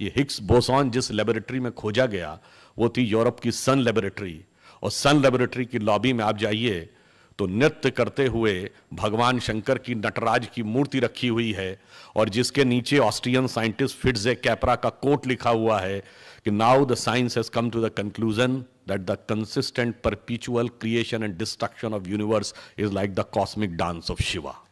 ये Hicks boson जिस laboratory में खोजा गया वो थी यूरोप की सन लेबोरेटरी और सन लेबोरेटरी की लॉबी में आप जाइए तो नृत्य करते हुए भगवान शंकर की नटराज की मूर्ति रखी हुई है और जिसके नीचे ऑस्ट्रियन साइंटिस्ट फिट्स कैपरा का कोट लिखा हुआ है कि now the science has come to the conclusion that the consistent perpetual creation and destruction of universe is like the cosmic dance of Shiva